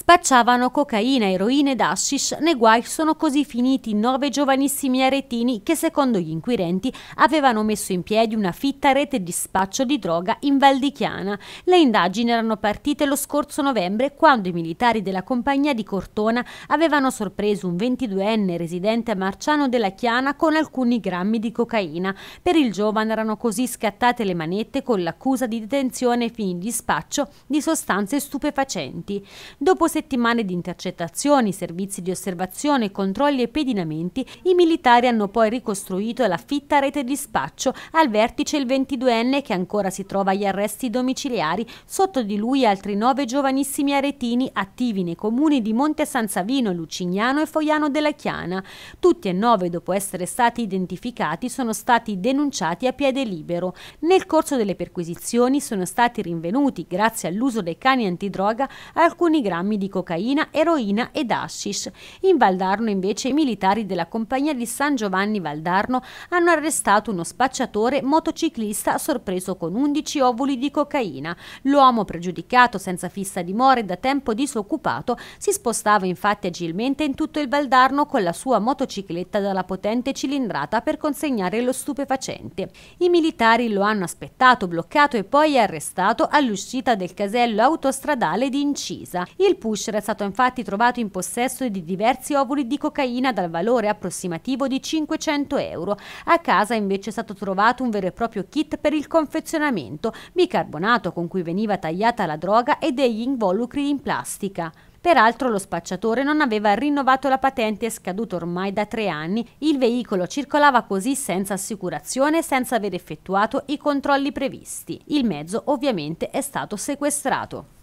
Spacciavano cocaina, eroina ed hashish, nei guai sono così finiti nove giovanissimi aretini che secondo gli inquirenti avevano messo in piedi una fitta rete di spaccio di droga in Val di Chiana. Le indagini erano partite lo scorso novembre quando i militari della compagnia di Cortona avevano sorpreso un 22enne residente a Marciano della Chiana con alcuni grammi di cocaina. Per il giovane erano così scattate le manette con l'accusa di detenzione e fini di spaccio di sostanze stupefacenti. Dopo settimane di intercettazioni, servizi di osservazione, controlli e pedinamenti, i militari hanno poi ricostruito la fitta rete di spaccio al vertice il 22enne che ancora si trova agli arresti domiciliari, sotto di lui altri nove giovanissimi aretini attivi nei comuni di Monte San Savino, Lucignano e Fogliano della Chiana. Tutti e nove, dopo essere stati identificati, sono stati denunciati a piede libero. Nel corso delle perquisizioni sono stati rinvenuti, grazie all'uso dei cani antidroga, alcuni grammi di cocaina, eroina ed hashish. In Valdarno invece i militari della compagnia di San Giovanni Valdarno hanno arrestato uno spacciatore motociclista sorpreso con 11 ovuli di cocaina. L'uomo pregiudicato senza fissa dimora e da tempo disoccupato si spostava infatti agilmente in tutto il Valdarno con la sua motocicletta dalla potente cilindrata per consegnare lo stupefacente. I militari lo hanno aspettato, bloccato e poi arrestato all'uscita del casello autostradale di Incisa. Il pusher è stato infatti trovato in possesso di diversi ovuli di cocaina dal valore approssimativo di 500 euro. A casa invece è stato trovato un vero e proprio kit per il confezionamento, bicarbonato con cui veniva tagliata la droga e degli involucri in plastica. Peraltro lo spacciatore non aveva rinnovato la patente scaduto ormai da tre anni. Il veicolo circolava così senza assicurazione e senza aver effettuato i controlli previsti. Il mezzo ovviamente è stato sequestrato.